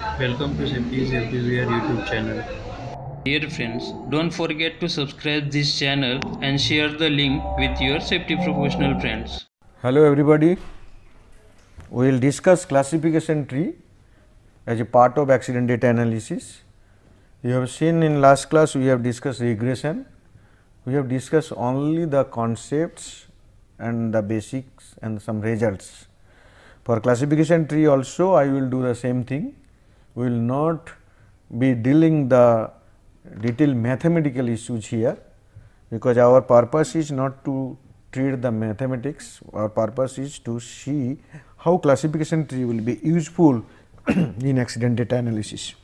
Welcome to Safety Everywhere YouTube channel. Dear friends, don't forget to subscribe this channel and share the link with your safety professional friends. Hello everybody. We will discuss classification tree as a part of accident data analysis. You have seen in last class we have discussed regression. We have discussed only the concepts and the basics and some results. For classification tree also I will do the same thing will not be dealing the detailed mathematical issues here because our purpose is not to treat the mathematics our purpose is to see how classification tree will be useful in accident data analysis.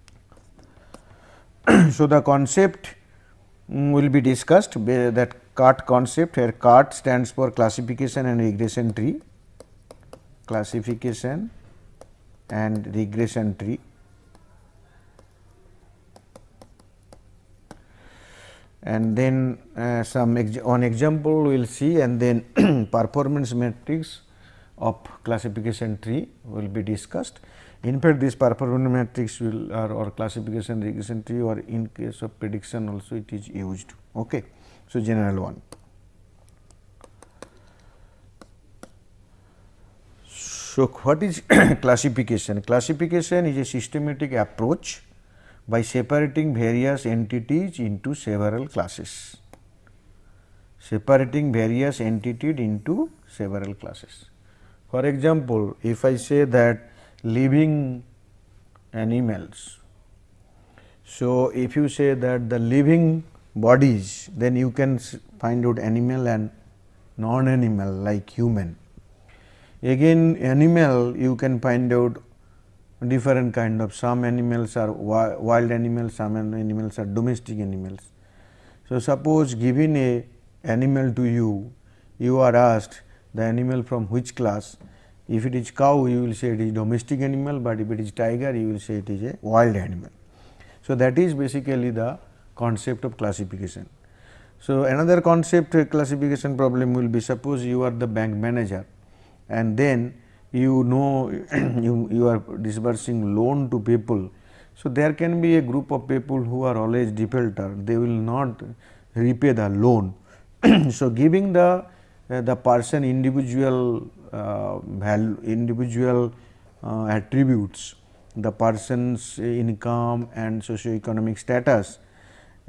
so, the concept mm, will be discussed that CART concept where CART stands for classification and regression tree classification and regression tree. And then uh, some ex on example we will see and then performance matrix of classification tree will be discussed. In fact, this performance matrix will or, or classification regression tree or in case of prediction also it is used. Okay. So, general one. So, what is classification? Classification is a systematic approach by separating various entities into several classes, separating various entities into several classes. For example, if I say that living animals, so if you say that the living bodies, then you can find out animal and non-animal like human. Again animal you can find out different kind of some animals are wild animals, some animals are domestic animals. So, suppose given a animal to you, you are asked the animal from which class. If it is cow, you will say it is domestic animal, but if it is tiger, you will say it is a wild animal. So, that is basically the concept of classification. So, another concept classification problem will be suppose you are the bank manager and then you know you, you are disbursing loan to people. So, there can be a group of people who are always defaulter, they will not repay the loan. so, giving the uh, the person individual uh, value, individual uh, attributes, the person's income and socio-economic status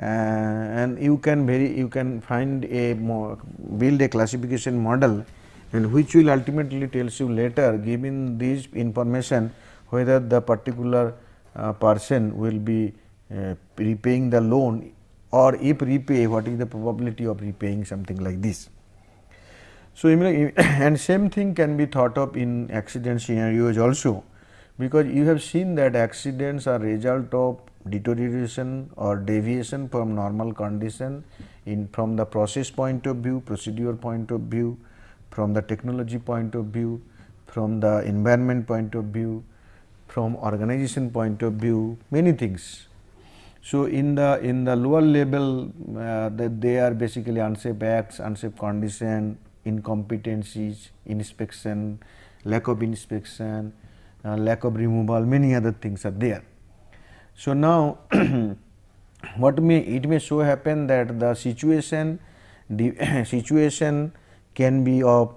uh, and you can very you can find a more build a classification model and which will ultimately tells you later given this information whether the particular uh, person will be uh, repaying the loan or if repay what is the probability of repaying something like this. So, and same thing can be thought of in accident scenarios also because you have seen that accidents are result of deterioration or deviation from normal condition in from the process point of view, procedure point of view from the technology point of view, from the environment point of view, from organization point of view, many things. So, in the in the lower level uh, that they are basically unsafe acts, unsafe condition, incompetencies, inspection, lack of inspection, uh, lack of removal, many other things are there. So, now what may it may so happen that the situation the situation can be of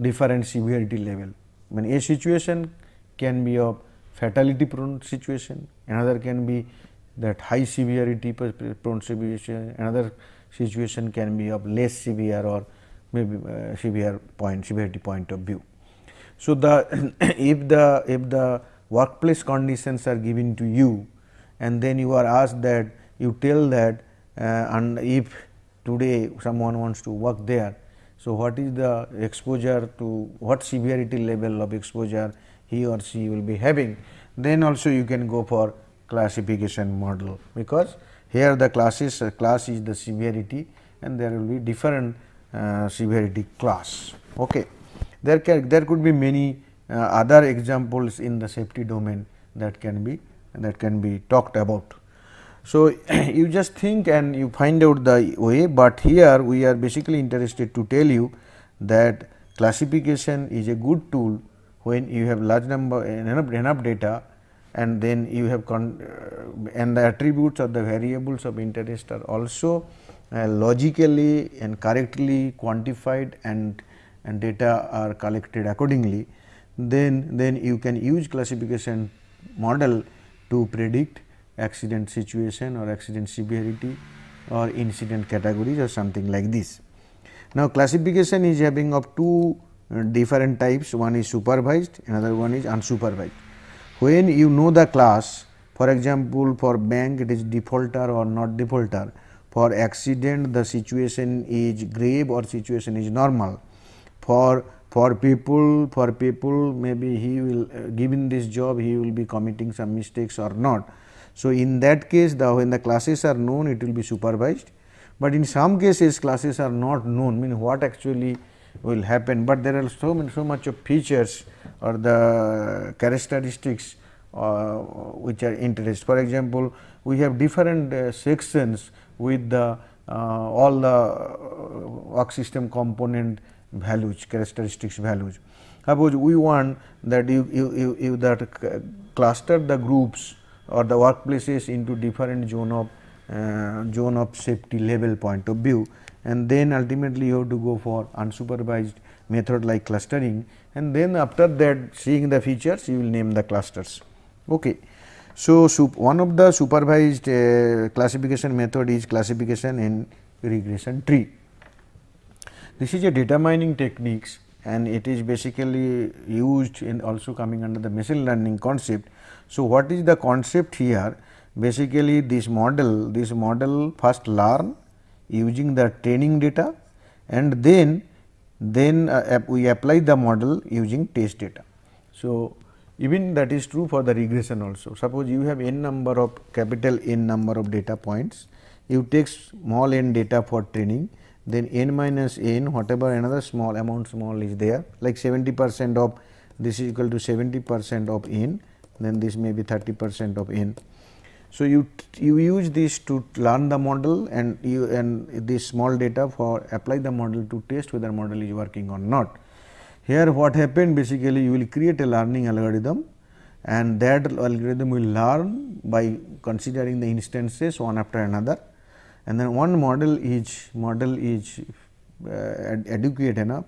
different severity level. I mean a situation can be of fatality prone situation, another can be that high severity prone situation, another situation can be of less severe or maybe uh, severe point severity point of view. So, the if the if the workplace conditions are given to you and then you are asked that you tell that uh, and if today someone wants to work there so, what is the exposure to what severity level of exposure he or she will be having, then also you can go for classification model, because here the classes uh, class is the severity and there will be different uh, severity class. Okay. There, can, there could be many uh, other examples in the safety domain that can be that can be talked about. So, you just think and you find out the way, but here we are basically interested to tell you that classification is a good tool when you have large number enough, enough data and then you have con, uh, and the attributes or the variables of interest are also uh, logically and correctly quantified and, and data are collected accordingly. Then, then you can use classification model to predict accident situation or accident severity or incident categories or something like this. Now, classification is having of two uh, different types one is supervised another one is unsupervised. When you know the class for example, for bank it is defaulter or not defaulter for accident the situation is grave or situation is normal for for people for people maybe he will uh, given this job he will be committing some mistakes or not so, in that case the when the classes are known it will be supervised, but in some cases classes are not known mean what actually will happen, but there are so many so much of features or the characteristics uh, which are interest. For example, we have different uh, sections with the uh, all the uh, work system component values characteristics values. Suppose we want that you, you, you, you that cluster the groups or the workplaces into different zone of uh, zone of safety level point of view and then ultimately you have to go for unsupervised method like clustering and then after that seeing the features you will name the clusters. Okay. So, one of the supervised uh, classification method is classification and regression tree. This is a data mining techniques and it is basically used in also coming under the machine learning concept. So, what is the concept here? Basically, this model, this model first learn using the training data and then then uh, we apply the model using test data. So, even that is true for the regression also. Suppose you have n number of capital N number of data points, you take small n data for training then n minus n whatever another small amount small is there like 70 percent of this is equal to 70 percent of n then this may be 30 percent of n. So, you you use this to learn the model and you and this small data for apply the model to test whether model is working or not. Here what happened basically you will create a learning algorithm and that algorithm will learn by considering the instances one after another and then one model is model is uh, adequate enough.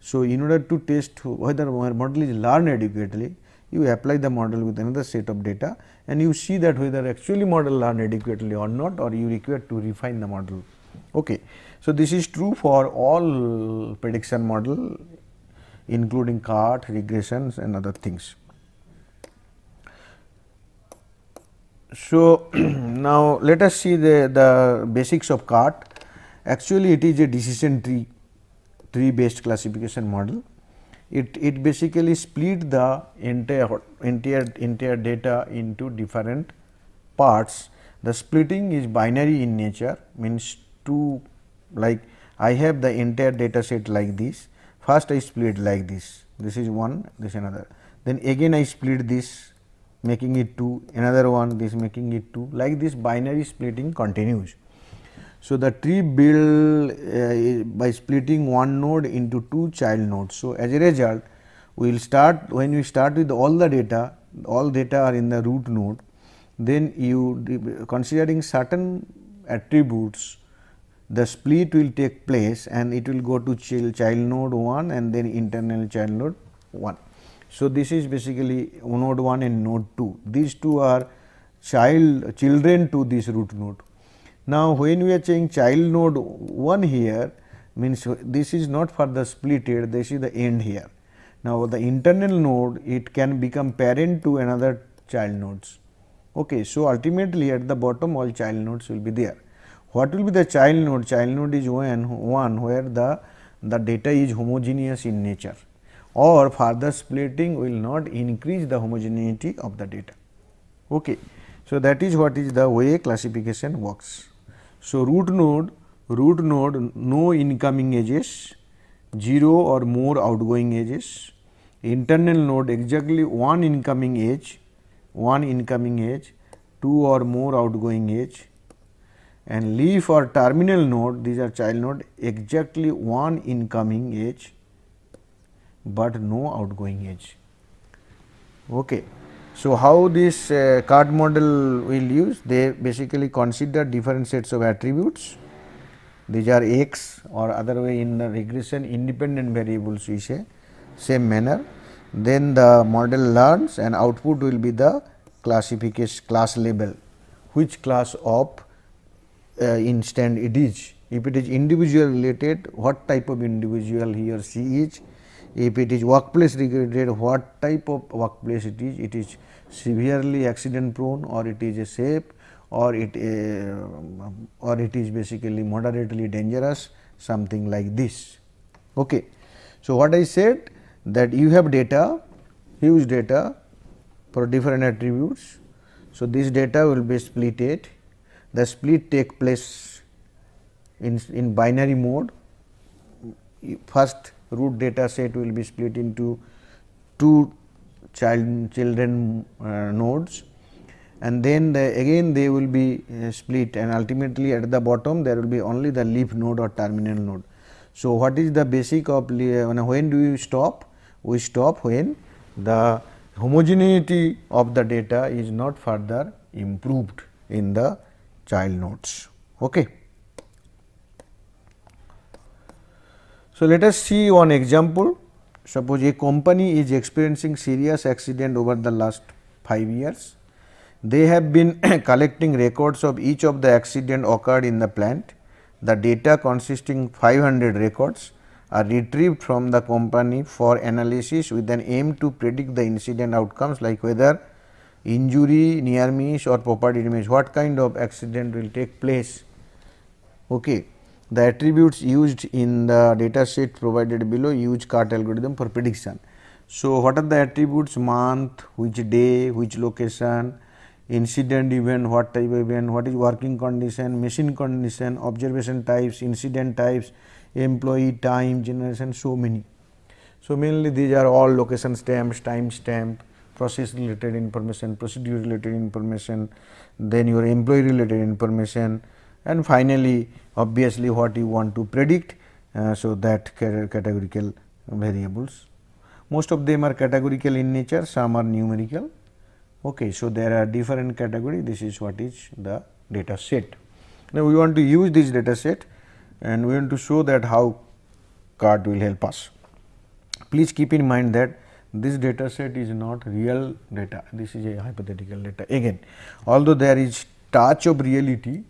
So, in order to test whether model is learned adequately, you apply the model with another set of data and you see that whether actually model learned adequately or not or you require to refine the model. Okay. So, this is true for all prediction model including CART, regressions and other things. So, now let us see the, the basics of CART. Actually, it is a decision tree, tree based classification model. It, it basically split the entire, entire, entire data into different parts. The splitting is binary in nature means two like I have the entire data set like this. First I split like this, this is one, this another. Then again I split this making it 2, another one this making it 2 like this binary splitting continues. So, the tree build uh, by splitting one node into two child nodes. So, as a result we will start when we start with all the data all data are in the root node then you considering certain attributes the split will take place and it will go to child node 1 and then internal child node 1. So, this is basically node 1 and node 2. These two are child children to this root node. Now, when we are saying child node 1 here means this is not for the splitted this is the end here. Now, the internal node it can become parent to another child nodes. Okay, so, ultimately at the bottom all child nodes will be there. What will be the child node? Child node is one, one where the, the data is homogeneous in nature or further splitting will not increase the homogeneity of the data. Okay. So, that is what is the way classification works. So, root node, root node no incoming edges, 0 or more outgoing edges, internal node exactly one incoming edge, one incoming edge, two or more outgoing edge and leaf or terminal node these are child node exactly one incoming edge but no outgoing edge. Okay. So, how this uh, card model will use? They basically consider different sets of attributes. These are x or other way in the regression independent variables we say same manner. Then the model learns and output will be the classification class label which class of uh, instant it is. If it is individual related what type of individual he or she is if it is workplace regulated what type of workplace it is, it is severely accident prone or it is a safe or it uh, or it is basically moderately dangerous something like this. Okay. So, what I said that you have data huge data for different attributes. So, this data will be splitted the split take place in, in binary mode first root data set will be split into two child children uh, nodes and then the, again they will be uh, split and ultimately at the bottom there will be only the leaf node or terminal node. So, what is the basic of uh, when do you stop? We stop when the homogeneity of the data is not further improved in the child nodes. Okay. So, let us see one example. Suppose a company is experiencing serious accident over the last 5 years. They have been collecting records of each of the accident occurred in the plant. The data consisting 500 records are retrieved from the company for analysis with an aim to predict the incident outcomes like whether injury, near miss or property damage, what kind of accident will take place. Okay the attributes used in the data set provided below use CART algorithm for prediction. So, what are the attributes month, which day, which location, incident event, what type of event, what is working condition, machine condition, observation types, incident types, employee time, generation, so many. So, mainly these are all location stamps, time stamp, process related information, procedure related information, then your employee related information, and finally, obviously what you want to predict. Uh, so, that categorical variables. Most of them are categorical in nature, some are numerical. Okay, so, there are different category this is what is the data set. Now, we want to use this data set and we want to show that how CART will help us. Please keep in mind that this data set is not real data, this is a hypothetical data again. Although there is touch of reality,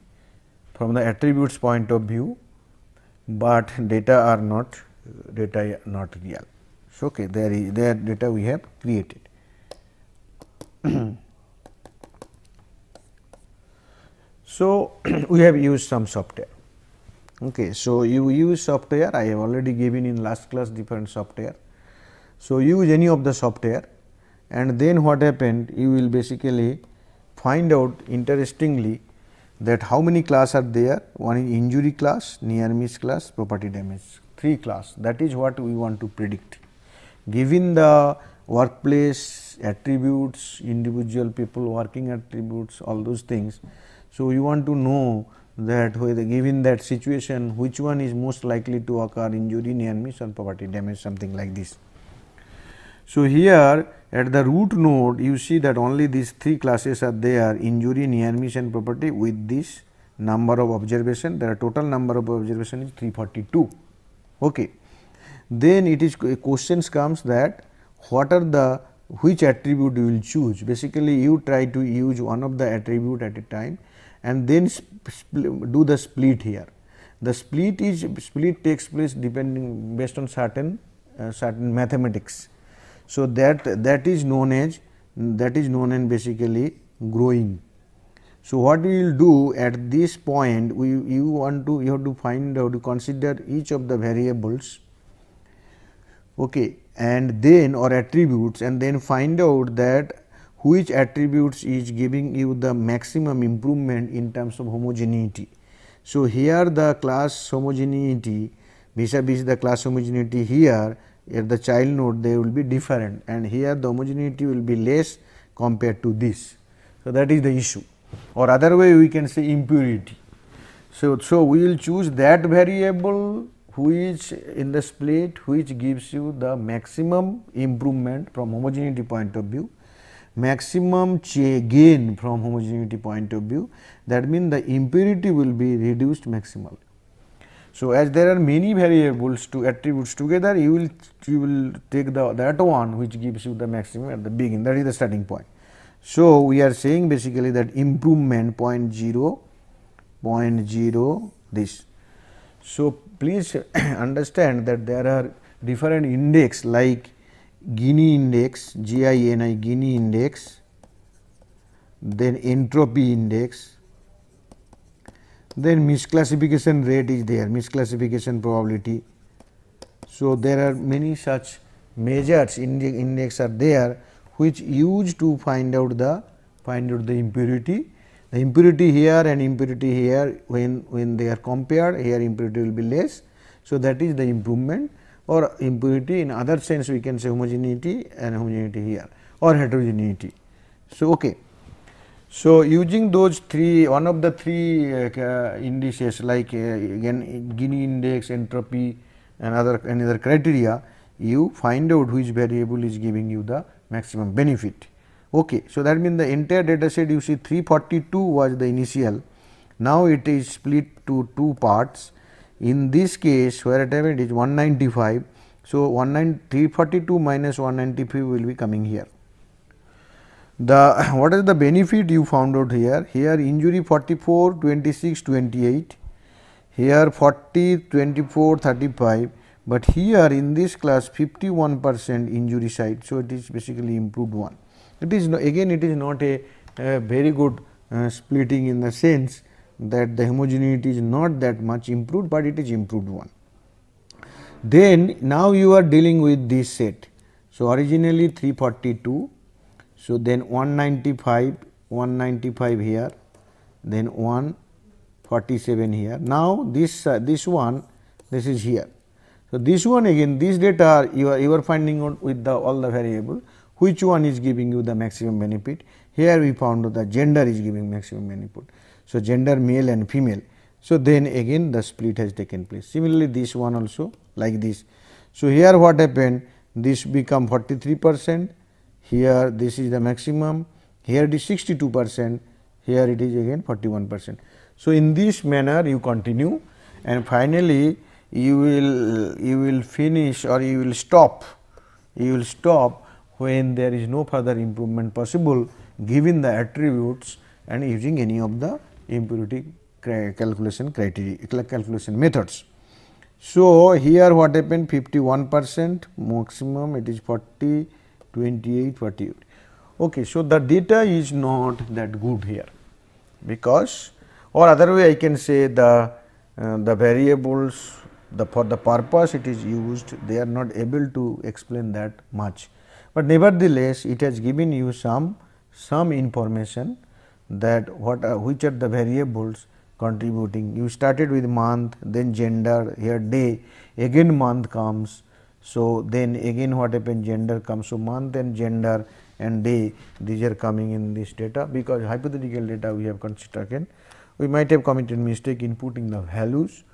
from the attributes point of view, but data are not data are not real. So, okay, there is there data we have created. so, we have used some software. Okay, so, you use software I have already given in last class different software. So, use any of the software and then what happened you will basically find out interestingly that how many class are there one is injury class near miss class property damage three class that is what we want to predict given the workplace attributes individual people working attributes all those things so you want to know that whether given that situation which one is most likely to occur injury near miss or property damage something like this so here at the root node you see that only these three classes are there injury, near mission and property with this number of observation are total number of observation is 342. Okay. Then it is questions comes that what are the which attribute you will choose basically you try to use one of the attribute at a time and then do the split here. The split is split takes place depending based on certain uh, certain mathematics so, that that is known as that is known as basically growing. So, what we will do at this point we you want to you have to find out to consider each of the variables okay, and then or attributes and then find out that which attributes is giving you the maximum improvement in terms of homogeneity. So, here the class homogeneity vis a vis the class homogeneity here at the child node they will be different and here the homogeneity will be less compared to this. So, that is the issue or other way we can say impurity. So, so we will choose that variable which in the split which gives you the maximum improvement from homogeneity point of view, maximum gain from homogeneity point of view that means the impurity will be reduced maximally. So, as there are many variables to attributes together, you will you will take the that one which gives you the maximum at the beginning that is the starting point. So, we are saying basically that improvement point 0, point 0 this. So, please understand that there are different index like Gini index, G I N I Gini index, then entropy index, then misclassification rate is there, misclassification probability. So, there are many such measures index are there which used to find out the find out the impurity. The impurity here and impurity here when, when they are compared here impurity will be less. So, that is the improvement or impurity in other sense we can say homogeneity and homogeneity here or heterogeneity. So, okay. So, using those three one of the three uh, uh indices like uh, again Gini index, entropy and other criteria you find out which variable is giving you the maximum benefit. Okay. So, that means the entire data set you see 342 was the initial now it is split to two parts in this case where at it is 195. So, 19342 minus 195 will be coming here. The what is the benefit you found out here? Here injury 44, 26, 28, here 40, 24, 35, but here in this class 51 percent injury side. So, it is basically improved one. It is no, again it is not a, a very good uh, splitting in the sense that the homogeneity is not that much improved, but it is improved one. Then now you are dealing with this set. So, originally 342 so, then 195, 195 here, then 147 here. Now, this uh, this one, this is here. So, this one again, this data you are you are finding out with the all the variable, which one is giving you the maximum benefit. Here we found the gender is giving maximum benefit. So, gender male and female. So, then again the split has taken place. Similarly, this one also like this. So, here what happened this become 43 percent here this is the maximum, here it is 62 percent, here it is again 41 percent. So, in this manner you continue and finally, you will you will finish or you will stop, you will stop when there is no further improvement possible given the attributes and using any of the impurity calculation criteria calculation methods. So, here what happened 51 percent maximum it is 40 28, 48. Okay, so the data is not that good here because or other way I can say the uh, the variables the for the purpose it is used they are not able to explain that much. But nevertheless it has given you some some information that what are, which are the variables contributing. You started with month then gender here day again month comes so, then again what happened gender comes to month and gender and day these are coming in this data because hypothetical data we have constructed. We might have committed mistake in putting the values.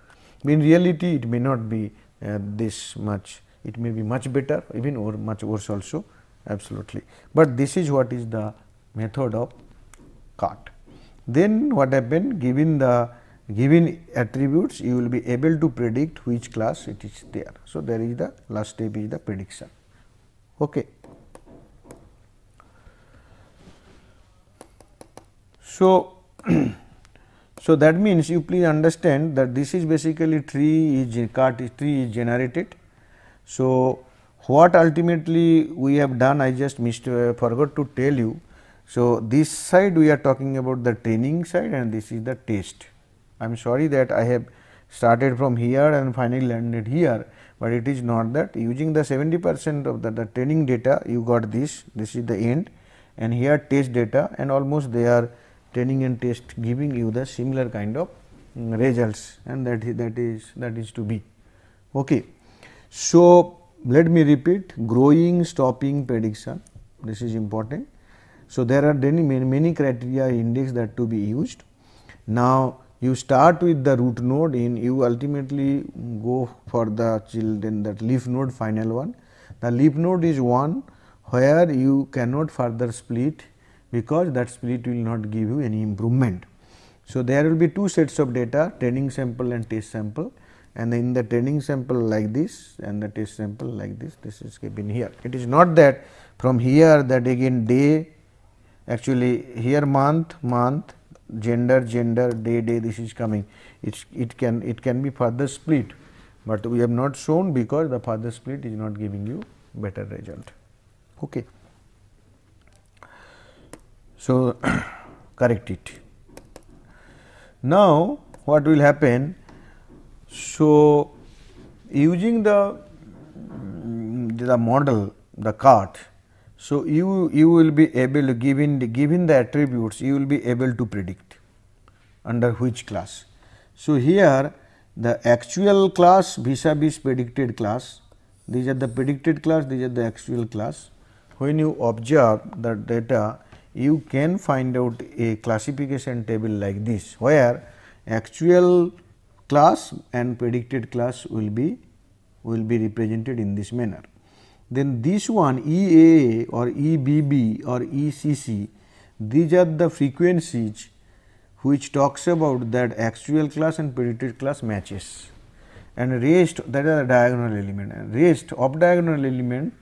In reality it may not be uh, this much it may be much better even or much worse also absolutely, but this is what is the method of cut. Then what happened given the given attributes you will be able to predict which class it is there. So, there is the last step is the prediction. Okay. So, so that means you please understand that this is basically tree is cart is tree is generated. So, what ultimately we have done I just missed uh, forgot to tell you. So, this side we are talking about the training side and this is the test. I am sorry that I have started from here and finally landed here, but it is not that using the 70 percent of the, the training data you got this, this is the end and here test data and almost they are training and test giving you the similar kind of mm, results and that is, that is that is to be. Okay. So, let me repeat growing stopping prediction this is important. So, there are many many criteria index that to be used. Now, you start with the root node in you ultimately go for the children that leaf node final one. The leaf node is one where you cannot further split because that split will not give you any improvement. So, there will be two sets of data training sample and test sample and in the training sample like this and the test sample like this, this is given here. It is not that from here that again day actually here month, month gender gender day day this is coming it's it can it can be further split but we have not shown because the further split is not giving you better result okay so correct it now what will happen so using the the model the cart so, you, you will be able given the, given the attributes you will be able to predict under which class. So, here the actual class vis-a-vis -vis predicted class these are the predicted class these are the actual class. When you observe the data you can find out a classification table like this where actual class and predicted class will be will be represented in this manner then this one EAA or EBB or ECC, these are the frequencies which talks about that actual class and predicted class matches and rest that are the diagonal element and rest of diagonal element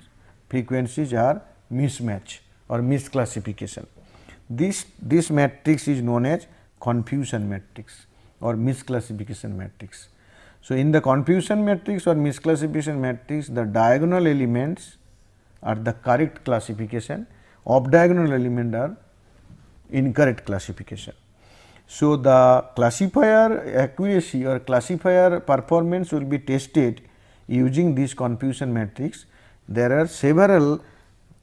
frequencies are mismatch or misclassification. This, this matrix is known as confusion matrix or misclassification matrix. So, in the confusion matrix or misclassification matrix, the diagonal elements are the correct classification, off diagonal element are incorrect classification. So, the classifier accuracy or classifier performance will be tested using this confusion matrix. There are several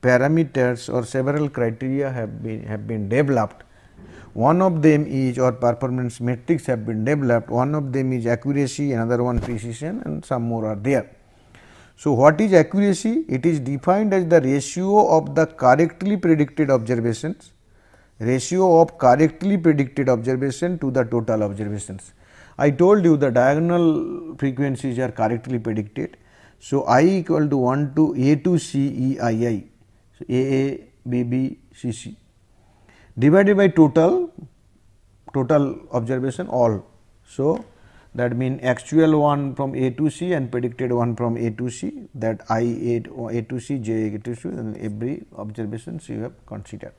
parameters or several criteria have been have been developed one of them is or performance metrics have been developed, one of them is accuracy, another one precision and some more are there. So, what is accuracy? It is defined as the ratio of the correctly predicted observations, ratio of correctly predicted observation to the total observations. I told you the diagonal frequencies are correctly predicted. So, i equal to 1 to a to c e i i. So, a a b b c c divided by total total observation all. So, that mean actual one from A to C and predicted one from A to C that I A, A to C, J A to C and every observations you have considered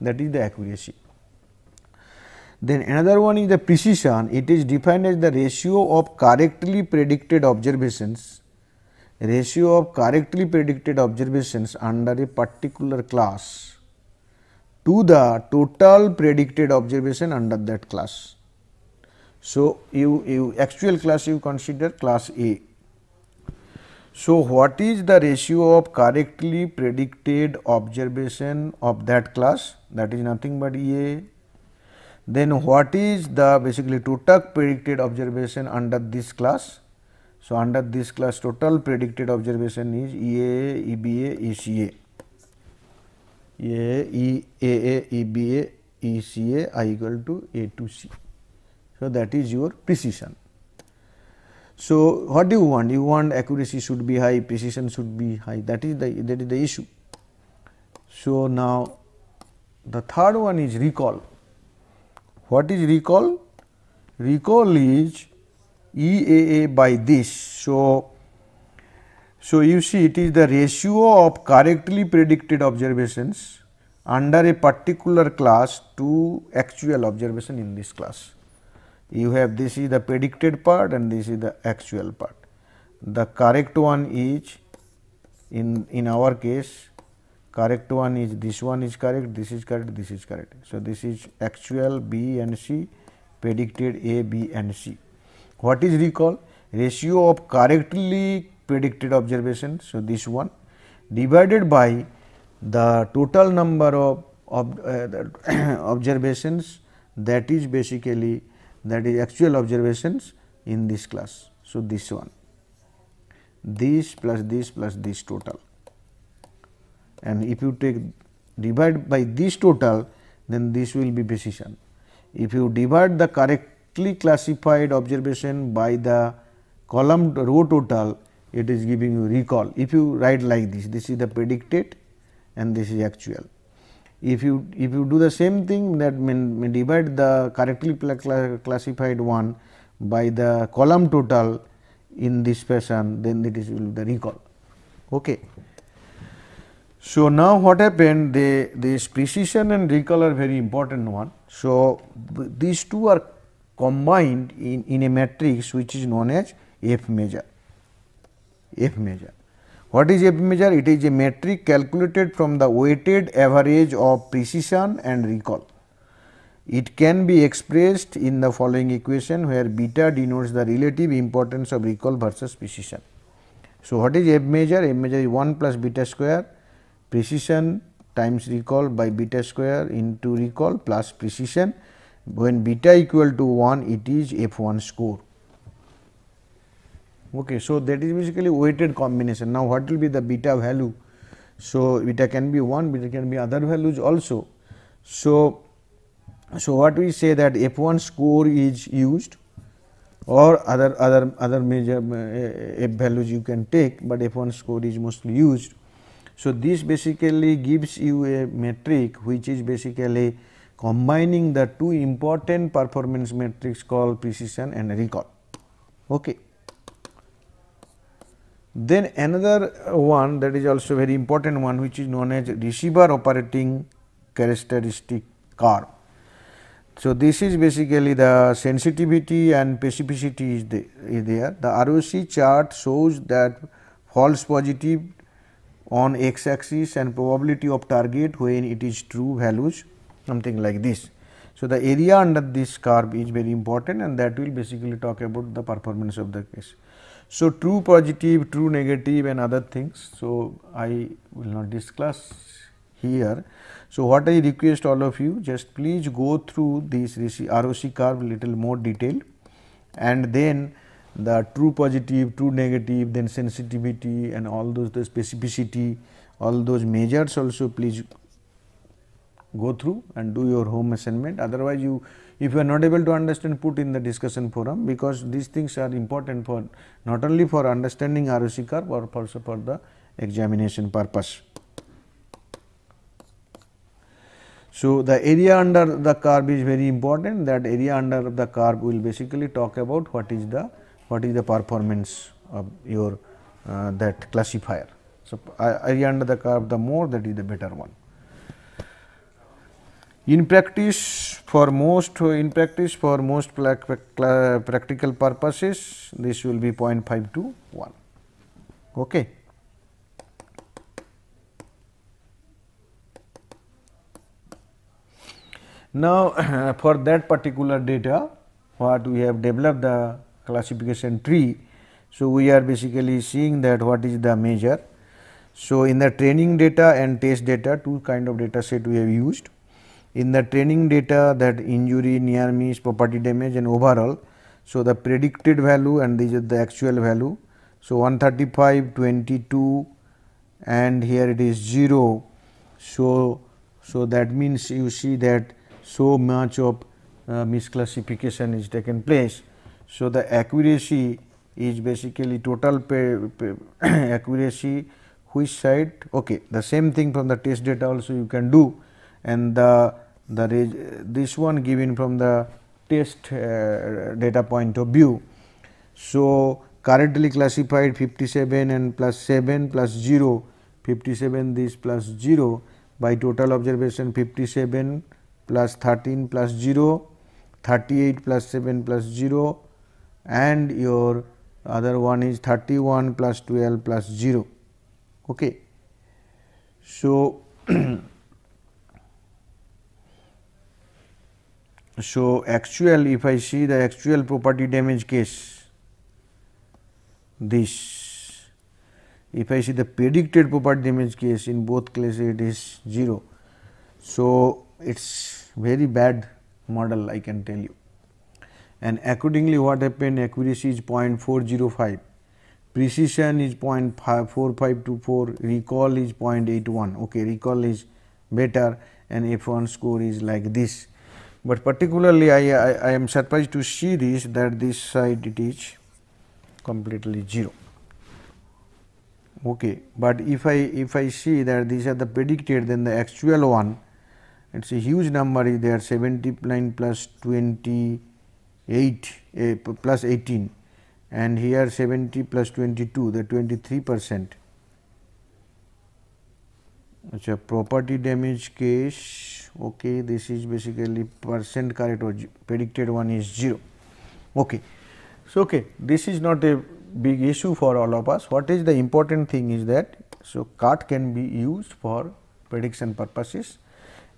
that is the accuracy. Then another one is the precision it is defined as the ratio of correctly predicted observations ratio of correctly predicted observations under a particular class to the total predicted observation under that class. So, you, you actual class you consider class A. So, what is the ratio of correctly predicted observation of that class that is nothing but A. Then what is the basically total predicted observation under this class? So, under this class total predicted observation is E A, E B A, E C A. A E A A E B A E C A I equal to A to C. So, that is your precision. So, what do you want? You want accuracy should be high, precision should be high that is the that is the issue. So, now the third one is recall. What is recall? Recall is EAA by this. So, so, you see it is the ratio of correctly predicted observations under a particular class to actual observation in this class. You have this is the predicted part and this is the actual part. The correct one is in, in our case correct one is this one is correct, this is correct, this is correct. So, this is actual B and C predicted A, B and C. What is recall? Ratio of correctly predicted observation. So, this one divided by the total number of, of uh, observations that is basically that is actual observations in this class. So, this one this plus this plus this total and if you take divide by this total then this will be precision. If you divide the correctly classified observation by the column row total it is giving you recall. If you write like this, this is the predicted and this is actual. If you if you do the same thing that mean, mean divide the correctly classified one by the column total in this fashion, then it is the recall. Okay. So, now what happened The this precision and recall are very important one. So, these two are combined in, in a matrix which is known as F measure. F measure. What is F measure? It is a metric calculated from the weighted average of precision and recall. It can be expressed in the following equation where beta denotes the relative importance of recall versus precision. So, what is F measure? F measure is 1 plus beta square precision times recall by beta square into recall plus precision. When beta equal to 1 it is F 1 score okay so that is basically weighted combination now what will be the beta value so beta can be 1 beta can be other values also so so what we say that f1 score is used or other other other major uh, uh, f values you can take but f1 score is mostly used so this basically gives you a metric which is basically combining the two important performance metrics called precision and recall okay then another uh, one that is also very important one which is known as receiver operating characteristic curve. So, this is basically the sensitivity and specificity is, the, is there. The ROC chart shows that false positive on x axis and probability of target when it is true values something like this. So, the area under this curve is very important and that will basically talk about the performance of the case. So, true positive, true negative and other things. So, I will not discuss here. So, what I request all of you just please go through this ROC curve little more detail and then the true positive, true negative, then sensitivity and all those the specificity, all those measures also please go through and do your home assignment otherwise you if you are not able to understand, put in the discussion forum because these things are important for not only for understanding ROC curve but also for the examination purpose. So, the area under the curve is very important that area under the curve will basically talk about what is the what is the performance of your uh, that classifier. So, area under the curve the more that is the better one. In practice for most in practice for most practical purposes this will be 0.5 to 1. Okay. Now, for that particular data what we have developed the classification tree. So, we are basically seeing that what is the measure. So, in the training data and test data two kind of data set we have used in the training data that injury, near miss, property damage and overall. So, the predicted value and these are the actual value. So, 135, 22 and here it is 0. So, so that means you see that so much of uh, misclassification is taken place. So, the accuracy is basically total accuracy which side okay the same thing from the test data also you can do and the that is this one given from the test uh, data point of view. So, currently classified 57 and plus 7 plus 0 57 this plus 0 by total observation 57 plus 13 plus 0 38 plus 7 plus 0 and your other one is 31 plus 12 plus 0. Okay. So, So, actual if I see the actual property damage case this if I see the predicted property damage case in both cases it is 0. So, it is very bad model I can tell you and accordingly what happened accuracy is 0.405 precision is 0.4524 recall is 0.81 okay recall is better and f1 score is like this but particularly I, I, I am surprised to see this that this side it is completely 0 okay but if i if i see that these are the predicted then the actual one it's a huge number is there 79 plus 28 uh, plus 18 and here 70 plus 22 the 23 percent अच्छा property damage case okay this is basically percent correct or predicted one is 0 okay so okay this is not a big issue for all of us what is the important thing is that so cart can be used for prediction purposes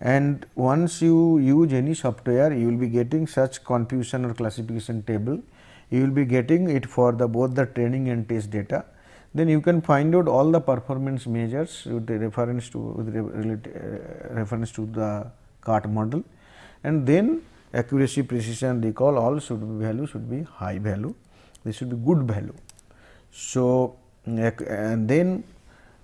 and once you use any software you will be getting such confusion or classification table you will be getting it for the both the training and test data then you can find out all the performance measures with reference to with uh, reference to the CART model and then accuracy, precision, recall all should be value should be high value, this should be good value. So, and then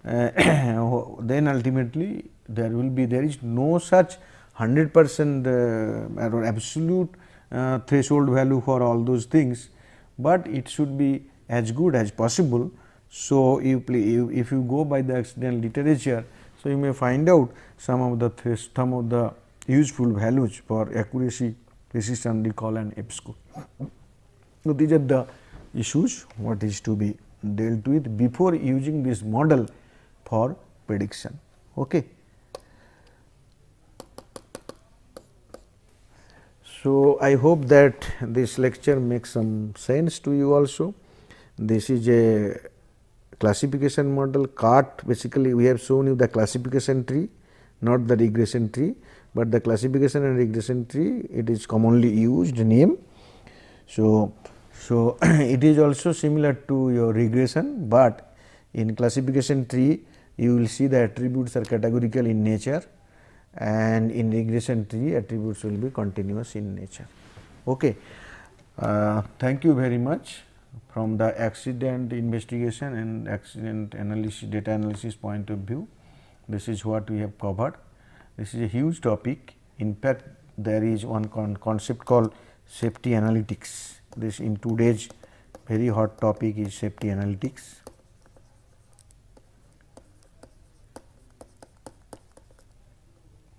uh, then ultimately there will be there is no such 100 percent uh, or absolute uh, threshold value for all those things, but it should be as good as possible so, if, if you go by the accidental literature, so you may find out some of the some of the useful values for accuracy, precision, recall and EBSCO. So, these are the issues what is to be dealt with before using this model for prediction. Okay. So, I hope that this lecture makes some sense to you also. This is a classification model CART basically we have shown you the classification tree not the regression tree, but the classification and regression tree it is commonly used name. So, so it is also similar to your regression, but in classification tree you will see the attributes are categorical in nature and in regression tree attributes will be continuous in nature. Okay. Uh, thank you very much from the accident investigation and accident analysis data analysis point of view. This is what we have covered. This is a huge topic. In fact, there is one con concept called safety analytics. This in today's very hot topic is safety analytics.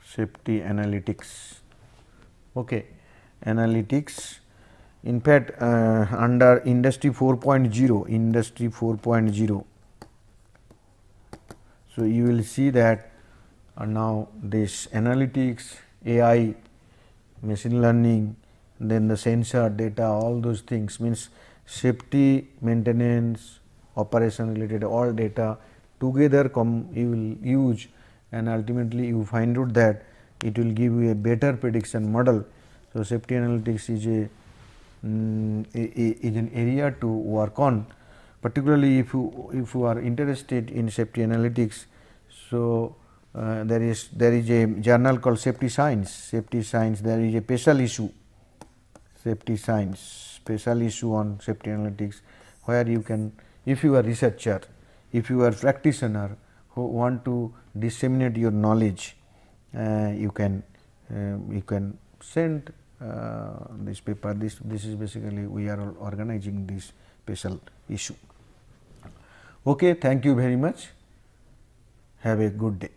Safety analytics. Okay, analytics in fact uh, under industry 4.0 industry 4.0 so you will see that uh, now this analytics ai machine learning then the sensor data all those things means safety maintenance operation related all data together come you will use and ultimately you find out that it will give you a better prediction model so safety analytics is a um, mm, is an area to work on particularly if you if you are interested in safety analytics. So, uh, there is there is a journal called safety science safety science there is a special issue safety science special issue on safety analytics where you can if you are researcher if you are practitioner who want to disseminate your knowledge uh, you can uh, you can send uh, this paper this this is basically we are organizing this special issue okay thank you very much have a good day